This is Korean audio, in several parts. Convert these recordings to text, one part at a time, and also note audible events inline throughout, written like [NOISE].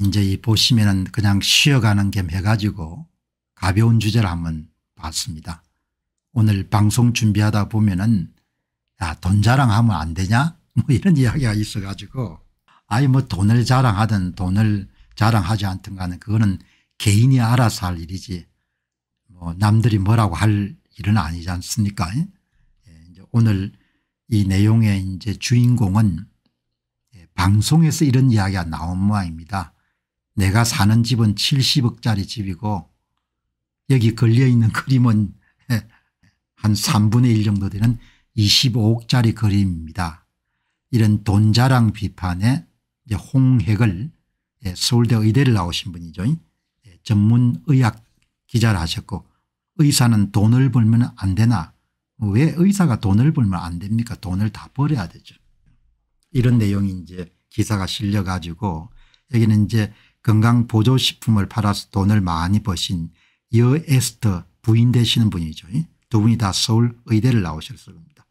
이제 이 보시면은 그냥 쉬어가는 겸 해가지고 가벼운 주제를 한번 봤습니다. 오늘 방송 준비하다 보면은 야, 돈 자랑하면 안 되냐? [LAUGHS] 뭐 이런 이야기가 있어가지고 아니 뭐 돈을 자랑하든 돈을 자랑하지 않든 간에 그거는 개인이 알아서 할 일이지 뭐 남들이 뭐라고 할 일은 아니지 않습니까? 예, 예 오늘 이 내용의 이제 주인공은 예, 방송에서 이런 이야기가 나온 모양입니다. 내가 사는 집은 70억짜리 집이고 여기 걸려있는 그림은 [LAUGHS] 한 3분의 1 정도 되는 25억짜리 그림입니다. 이런 돈 자랑 비판에 홍핵을 예, 서울대 의대를 나오신 분이죠. 예, 전문 의학 기자를 하셨고 의사는 돈을 벌면 안 되나 왜 의사가 돈을 벌면 안 됩니까 돈을 다 벌어야 되죠. 이런 내용이 이제 기사가 실려 가지고 여기는 이제 건강보조식품을 팔아서 돈을 많이 버신 여 에스터 부인 되시는 분이죠. 두 분이 다 서울 의대를 나오셨을 겁니다.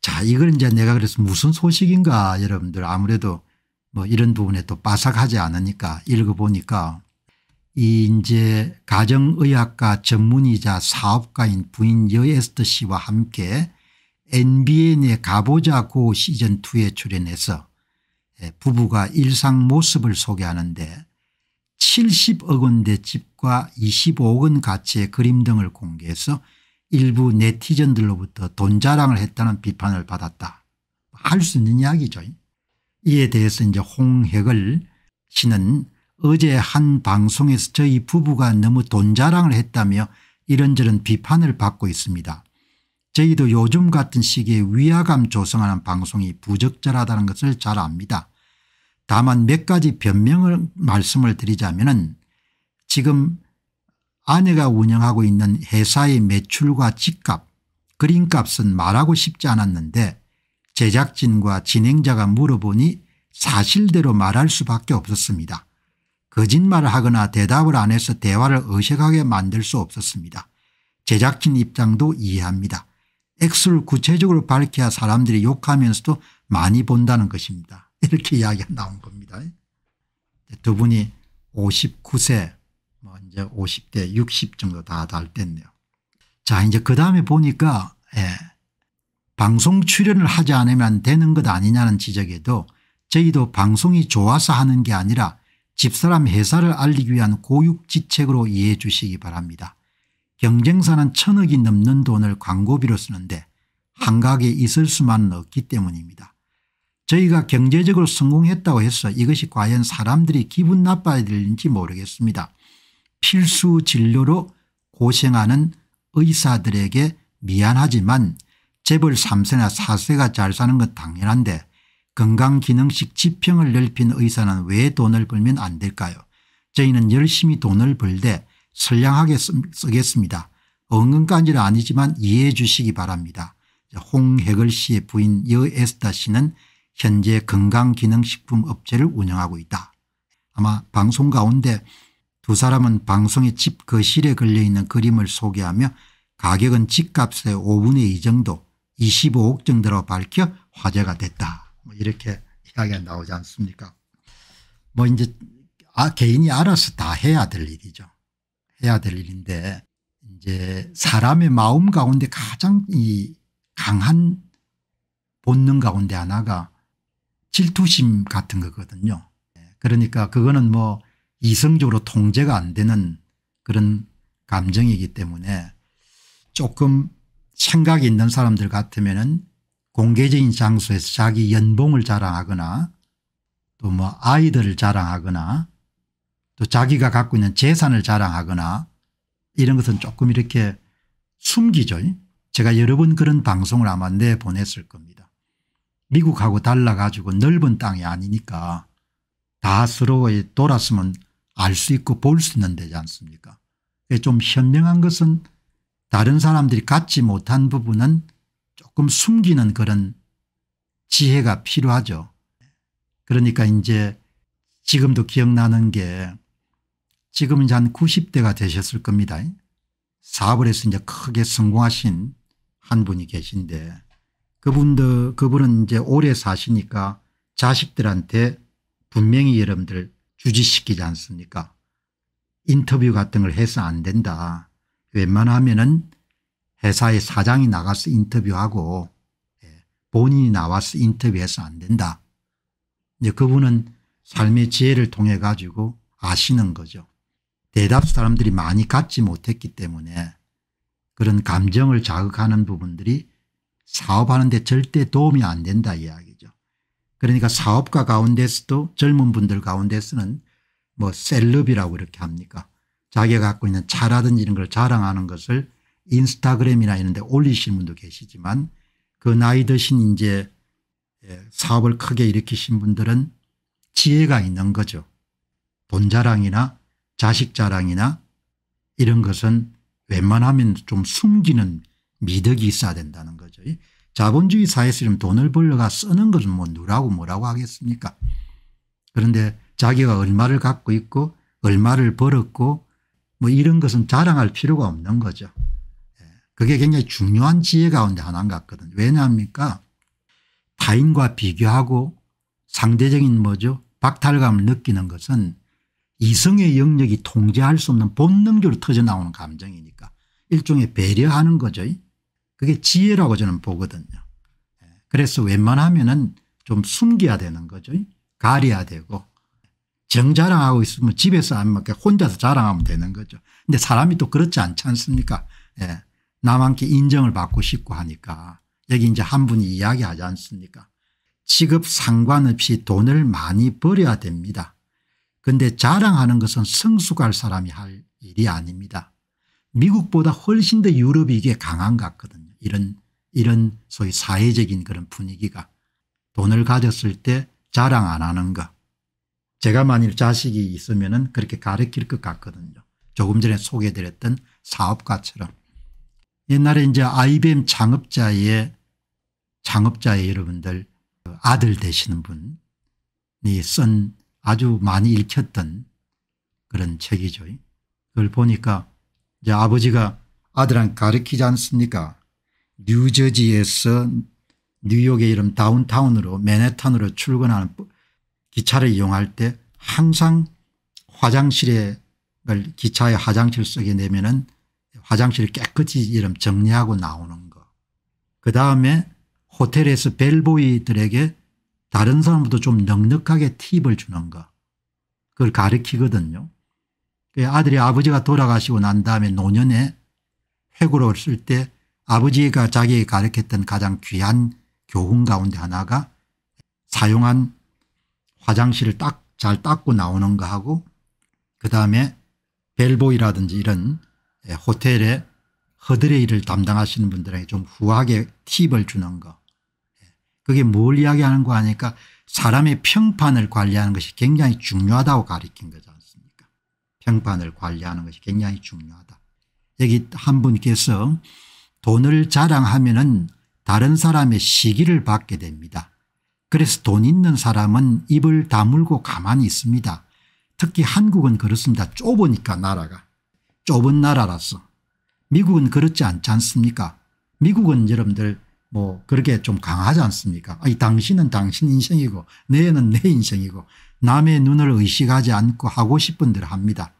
자 이걸 이제 내가 그래서 무슨 소식인가 여러분들 아무래도 뭐 이런 부분에 또 빠삭하지 않으니까 읽어보니까 이 이제 가정의학과 전문의자 사업가인 부인 여에스터 씨와 함께 NBN의 가보자 고 시즌2에 출연해서 예, 부부가 일상 모습을 소개하는데 70억 원대 집과 25억 원 가치의 그림 등을 공개해서 일부 네티즌들로부터 돈 자랑을 했다는 비판을 받았다. 할 수 있는 이야기죠. 이에 대해서 이제 홍혁을 씨는 어제 한 방송에서 저희 부부가 너무 돈 자랑을 했다며 이런저런 비판을 받고 있습니다. 저희도 요즘 같은 시기에 위화감 조성하는 방송이 부적절하다는 것을 잘 압니다. 다만 몇 가지 변명을 말씀을 드리자면 은 지금 아내가 운영하고 있는 회사의 매출과 집값 그림값은 말하고 싶지 않았는데 제작진과 진행자가 물어보니 사실대로 말할 수밖에 없었습니다. 거짓말을 하거나 대답을 안 해서 대화를 어색하게 만들 수 없었습니다. 제작진 입장도 이해합니다. 액수를 구체적으로 밝혀야 사람들이 욕하면서도 많이 본다는 것입니다. 이렇게 이야기가 나온 겁니다. 두 분이 59세 뭐 이제 50대 60 정도 다달 때네요. 자 이제 그 다음에 보니까 예, 방송 출연을 하지 않으면 되는 것 아니냐는 지적에도 저희도 방송이 좋아서 하는 게 아니라 집사람 회사를 알리기 위한 고육지책으로 이해해 주시기 바랍니다. 경쟁사는 천억이 넘는 돈을 광고비로 쓰는데 한각에 있을 수만은 없기 때문입니다. 저희가 경제적으로 성공했다고 해서 이것이 과연 사람들이 기분 나빠야 될지 모르겠습니다. 필수 진료로 고생하는 의사들에게 미안하지만 재벌 3세나 4세가 잘 사는 건 당연한데 건강기능식 지평을 넓힌 의사는 왜 돈을 벌면 안 될까요 저희는 열심히 돈을 벌되 선량하게 쓰겠습니다. 엉근까지는 아니지만 이해해 주시기 바랍니다. 홍해걸 씨의 부인 여 에스타 씨는 현재 건강기능식품업체를 운영하고 있다. 아마 방송 가운데 두 사람은 방송의 집 거실에 걸려있는 그림을 소개하며 가격은 집값의 5분의 2 정도 25억 정도로 밝혀 화제가 됐다. 뭐 이렇게 이야기가 나오지 않습니까 뭐 이제 아 개인이 알아서 다 해야 될 일이죠. 해야 될 일인데 이제 사람의 마음 가운데 가장 이 강한 본능 가운데 하나가 질투심 같은 거거든요. 그러니까 그거는 뭐 이성적으로 통제가 안 되는 그런 감정이기 때문에 조금 생각이 있는 사람들 같으면은 공개적인 장소에서 자기 연봉을 자랑하거나 또 뭐 아이들을 자랑하거나 또 자기가 갖고 있는 재산을 자랑하거나 이런 것은 조금 이렇게 숨기죠. 제가 여러 번 그런 방송을 아마 내보냈을 겁니다. 미국하고 달라가지고 넓은 땅이 아니니까 다 서로 돌았으면 알 수 있고 볼 수 있는 데지 않습니까 좀 현명한 것은 다른 사람들이 갖지 못한 부분은 조금 숨기는 그런 지혜가 필요하죠. 그러니까 이제 지금도 기억나는 게 지금 이제 한 90대가 되셨을 겁니다. 사업을 해서 이제 크게 성공하신 한 분이 계신데 그분도 그분은 이제 오래 사시니까 자식들한테 분명히 여러분들 주지시키지 않습니까 인터뷰 같은 걸 해서 안 된다. 웬만하면 은 회사의 사장이 나가서 인터뷰하고 예, 본인이 나와서 인터뷰해서 안 된다. 이제 그분은 삶의 지혜를 통해 가지고 아시는 거죠. 대답 사람들이 많이 갖지 못했기 때문에 그런 감정을 자극하는 부분들이 사업하는데 절대 도움이 안 된다 이야기죠. 그러니까 사업가 가운데서도 젊은 분들 가운데서는 뭐 셀럽이라고 이렇게 합니까 자기가 갖고 있는 차라든지 이런 걸 자랑하는 것을 인스타그램이나 이런 데 올리신 분도 계시지만 그 나이 드신 이제 예, 사업을 크게 일으키신 분들은 지혜가 있는 거죠. 돈 자랑이나 자식 자랑이나 이런 것은 웬만하면 좀 숨기는 미덕이 있어야 된다는 거죠. 자본주의 사회에서 돈을 벌러가 쓰는 것은 뭐 누라고 뭐라고 하겠습니까 그런데 자기가 얼마를 갖고 있고 얼마를 벌었고 뭐 이런 것은 자랑할 필요가 없는 거죠. 예. 그게 굉장히 중요한 지혜 가운데 하나인 것 같거든요. 왜냐합니까 타인과 비교하고 상대적인 뭐죠 박탈감을 느끼는 것은 이성의 영역이 통제할 수 없는 본능적으로 터져나오는 감정이니까 일종의 배려하는 거죠. 그게 지혜라고 저는 보거든요. 그래서 웬만하면은 좀 숨겨야 되는 거죠. 가려야 되고 정자랑하고 있으면 집에서 아니면 혼자서 자랑하면 되는 거죠. 근데 사람이 또 그렇지 않지 않습니까? 예. 남한테 인정을 받고 싶고 하니까 여기 이제 한 분이 이야기하지 않습니까? 직업 상관없이 돈을 많이 벌어야 됩니다. 근데 자랑하는 것은 성숙할 사람이 할 일이 아닙니다. 미국보다 훨씬 더 유럽이 이게 강한 것 같거든요. 이런 이런 소위 사회적인 그런 분위기가 돈을 가졌을 때 자랑 안 하는 것. 제가 만일 자식이 있으면 은 그렇게 가르칠 것 같거든요. 조금 전에 소개드렸던 사업가처럼. 옛날에 이제 IBM 창업자의 창업자의 여러분들 그 아들 되시는 분이 쓴 아주 많이 읽혔던 그런 책이죠. 그걸 보니까 이제 아버지가 아들한테 가르치지 않습니까 뉴저지에서 뉴욕의 이름 다운타운으로 맨해탄으로 출근하는 기차를 이용할 때 항상 화장실에 기차의 화장실 속에 내면은 화장실을 깨끗이 이름 정리하고 나오는 거. 그 다음에 호텔에서 벨보이들에게 다른 사람보다 좀 넉넉하게 팁을 주는 거. 그걸 가르치거든요. 그 아들이 아버지가 돌아가시고 난 다음에 노년에 회고를 쓸때 아버지가 자기에게 가르쳤던 가장 귀한 교훈 가운데 하나가 사용한 화장실을 딱 잘 닦고 나오는 거하고 그다음에 벨보이라든지 이런 예, 호텔의 허드레 일을 담당하시는 분들에게 좀 후하게 팁을 주는 거 예, 그게 뭘 이야기하는 거 아니까 사람의 평판을 관리하는 것이 굉장히 중요하다고 가르친 거지 않습니까 평판을 관리하는 것이 굉장히 중요하다 여기 한 분께서 돈을 자랑하면 은 다른 사람의 시기를 받게 됩니다. 그래서 돈 있는 사람은 입을 다물고 가만히 있습니다. 특히 한국은 그렇습니다. 좁으니까 나라가. 좁은 나라라서. 미국은 그렇지 않지 않습니까 미국은 여러분들 뭐 그렇게 좀 강하지 않습니까 아니 당신은 당신 인생이고 내는 내 인생이고 남의 눈을 의식하지 않고 하고 싶은 대로 합니다.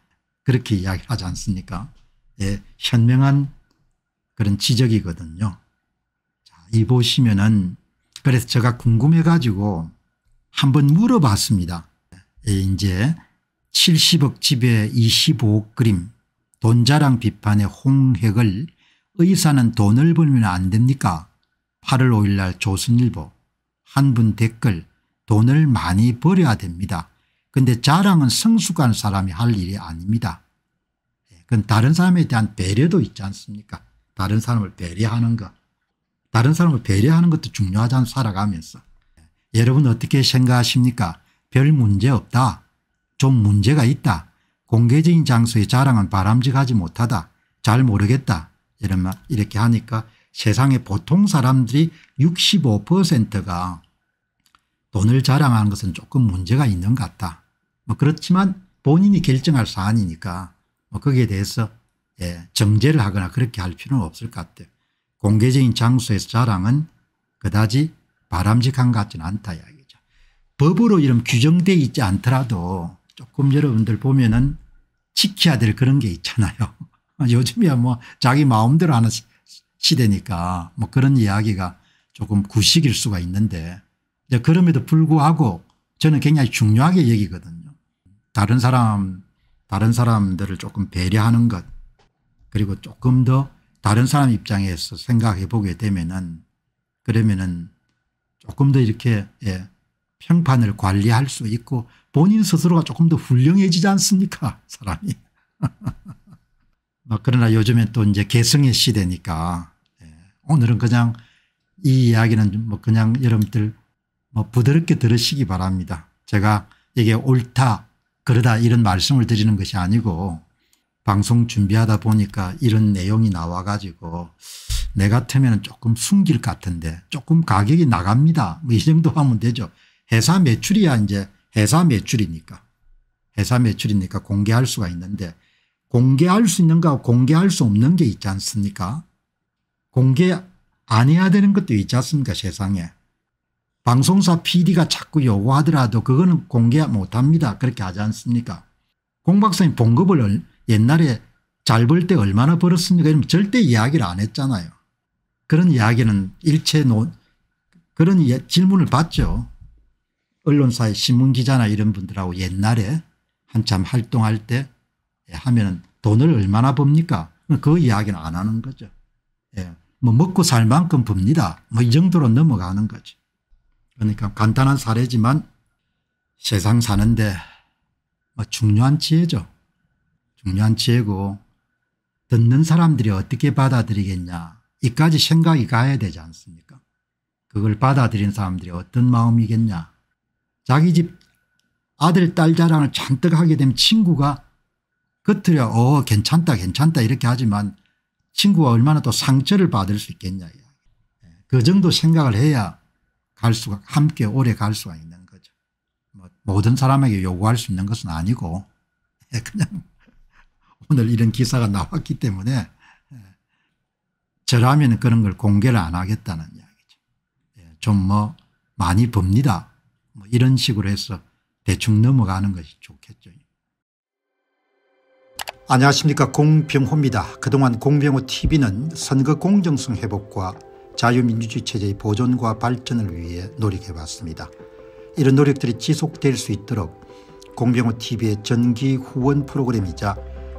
그렇게 이야기하지 않습니까 예, 현명한 그런 지적이거든요. 자, 이 보시면은 그래서 제가 궁금해 가지고 한번 물어봤습니다. 예, 이제 70억 집에 25억 그림 돈자랑 비판의 홍핵을 의사는 돈을 벌면 안 됩니까 8월 5일 날 조선일보 한 분 댓글 돈을 많이 벌여야 됩니다. 근데 자랑은 성숙한 사람이 할 일이 아닙니다. 예, 그건 다른 사람에 대한 배려도 있지 않습니까 다른 사람을 배려하는 것. 다른 사람을 배려하는 것도 중요하잖아 살아가면서. 여러분 어떻게 생각하십니까? 별 문제 없다. 좀 문제가 있다. 공개적인 장소의 자랑은 바람직하지 못하다. 잘 모르겠다. 이렇게 하니까 세상에 보통 사람들이 65%가 돈을 자랑하는 것은 조금 문제가 있는 것 같다. 뭐 그렇지만 본인이 결정할 사안이니까 뭐 거기에 대해서 예, 정제를 하거나 그렇게 할 필요는 없을 것 같아요. 공개적인 장소에서 자랑은 그다지 바람직한 것 같지는 않다 이야기죠. 법으로 이런 규정돼 있지 않더라도 조금 여러분들 보면은 지켜야 될 그런 게 있잖아요. [LAUGHS] 요즘이야 뭐 자기 마음대로 하는 시대니까 뭐 그런 이야기가 조금 구식일 수가 있는데 그럼에도 불구하고 저는 굉장히 중요하게 여기거든요. 다른 사람 다른 사람들을 조금 배려하는 것 그리고 조금 더 다른 사람 입장에서 생각해 보게 되면은 그러면은 조금 더 이렇게 예, 평판을 관리할 수 있고 본인 스스로가 조금 더 훌륭해지지 않습니까 사람이. [LAUGHS] 뭐 그러나 요즘엔 또 이제 개성의 시대니까 예, 오늘은 그냥 이 이야기는 뭐 그냥 여러분들 뭐 부드럽게 들으시기 바랍니다. 제가 이게 옳다 그러다 이런 말씀을 드리는 것이 아니고 방송 준비하다 보니까 이런 내용이 나와 가지고 내 같으면 조금 숨길 것 같은데 조금 가격이 나갑니다. 뭐이 정도 하면 되죠. 회사 매출이야 이제 회사 매출이니까 회사 매출이니까 공개할 수가 있는데 공개할 수 있는 거 공개할 수 없는 게 있지 않습니까 공개 안 해야 되는 것도 있지 않습니까 세상에 방송사 pd가 자꾸 요구하더라도 그거는 공개 못합니다 그렇게 하지 않습니까 공 박사님 봉급을 옛날에 잘 벌 때 얼마나 벌었습니까? 이러면 절대 이야기를 안 했잖아요. 그런 이야기는 일체 노, 그런 예, 질문을 받죠. 언론사의 신문기자나 이런 분들하고 옛날에 한참 활동할 때하면 돈을 얼마나 법니까? 그 이야기는 안 하는 거죠. 예. 뭐 먹고 살 만큼 법니다. 뭐 이 정도로 넘어가는 거죠. 그러니까 간단한 사례지만 세상 사는데 뭐 중요한 지혜죠. 중요한 죄고 듣는 사람들이 어떻게 받아들이겠냐 이까지 생각이 가야 되지 않습니까 그걸 받아들인 사람들이 어떤 마음이겠냐 자기 집 아들 딸 자랑을 잔뜩 하게 되면 친구가 겉으로 어 괜찮다 괜찮다 이렇게 하지만 친구가 얼마나 또 상처를 받을 수 있겠냐 예. 그 정도 생각을 해야 갈 수가 함께 오래 갈 수가 있는 거죠. 뭐 모든 사람에게 요구할 수 있는 것은 아니고 [LAUGHS] 그냥 오늘 이런 기사가 나왔기 때문에 저라면 예, 그런 걸 공개를 안 하겠다는 이야기죠. 예, 좀뭐 많이 법니다. 뭐 이런 식으로 해서 대충 넘어가는 것이 좋겠죠. 안녕하십니까 공병호입니다. 그동안 공병호 tv는 선거 공정성 회복과 자유민주주의 체제의 보존과 발전을 위해 노력해왔습니다. 이런 노력들이 지속될 수 있도록 공병호 tv의 전기 후원 프로그램이자